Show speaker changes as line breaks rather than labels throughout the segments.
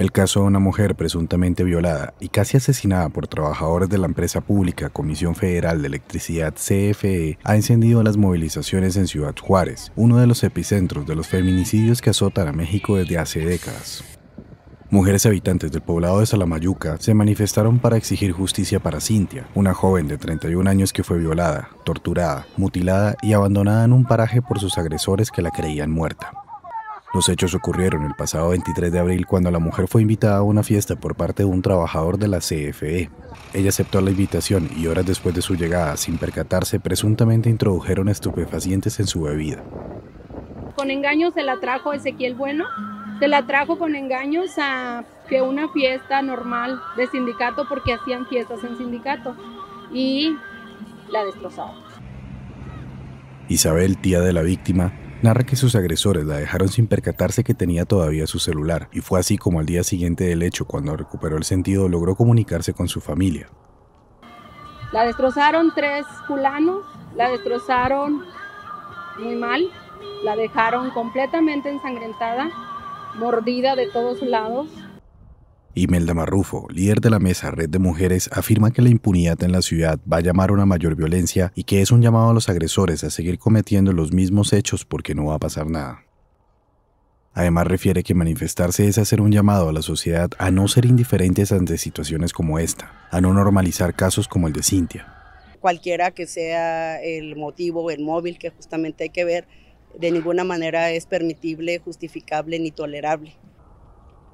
El caso de una mujer presuntamente violada y casi asesinada por trabajadores de la empresa pública Comisión Federal de Electricidad CFE ha encendido las movilizaciones en Ciudad Juárez, uno de los epicentros de los feminicidios que azotan a México desde hace décadas. Mujeres habitantes del poblado de Salamayuca se manifestaron para exigir justicia para Cintia, una joven de 31 años que fue violada, torturada, mutilada y abandonada en un paraje por sus agresores que la creían muerta. Los hechos ocurrieron el pasado 23 de abril cuando la mujer fue invitada a una fiesta por parte de un trabajador de la CFE. Ella aceptó la invitación y horas después de su llegada, sin percatarse, presuntamente introdujeron estupefacientes en su bebida.
Con engaños se la trajo Ezequiel Bueno, se la trajo con engaños a que una fiesta normal de sindicato porque hacían fiestas en sindicato y la destrozaron.
Isabel, tía de la víctima, Narra que sus agresores la dejaron sin percatarse que tenía todavía su celular, y fue así como al día siguiente del hecho, cuando recuperó el sentido, logró comunicarse con su familia.
La destrozaron tres fulanos, la destrozaron muy mal, la dejaron completamente ensangrentada, mordida de todos lados,
Imelda Marrufo, líder de la mesa Red de Mujeres, afirma que la impunidad en la ciudad va a llamar a una mayor violencia y que es un llamado a los agresores a seguir cometiendo los mismos hechos porque no va a pasar nada. Además refiere que manifestarse es hacer un llamado a la sociedad a no ser indiferentes ante situaciones como esta, a no normalizar casos como el de Cintia.
Cualquiera que sea el motivo, el móvil que justamente hay que ver, de ninguna manera es permitible, justificable ni tolerable.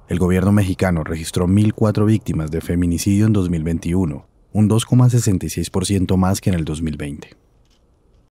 El gobierno mexicano registró 1.004 víctimas de feminicidio en 2021, un 2,66% más que en el 2020.